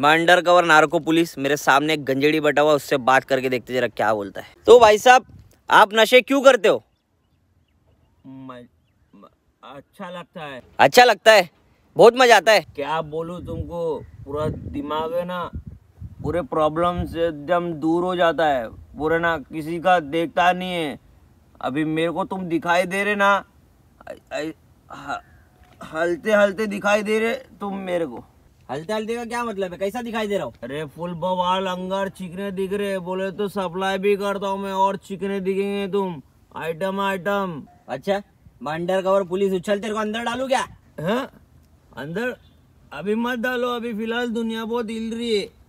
मैं under cover नारको police मेरे सामने एक गंजेड़ी बटा हुआ उससे बात करके देखते जरा क्या बोलता है तो भाई साहब आप नशे क्यों करते हो अच्छा लगता है अच्छा लगता है बहुत मजा आता है क्या बोलू तुमको पूरा दिमाग है ना पूरे प्रॉब्लम से एकदम दूर हो जाता है पूरे ना किसी का देखता नहीं है अभी मेरे को तुम दिखाई दे रहे ना हलते हलते दिखाई दे रहे तुम मेरे को हल्ते हल्ते का क्या मतलब है कैसा दिखाई दे रहा हूँ अरे फुल बवाल अंगार चिकने दिख रहे बोले तो सप्लाई भी करता हूँ मैं और चिकने दिखेंगे तुम आइटम आइटम अच्छा अंडर कवर पुलिस उछल तेरे को अंदर डालू क्या है हाँ? अंदर अभी मत डालो अभी फिलहाल दुनिया बहुत हिल रही है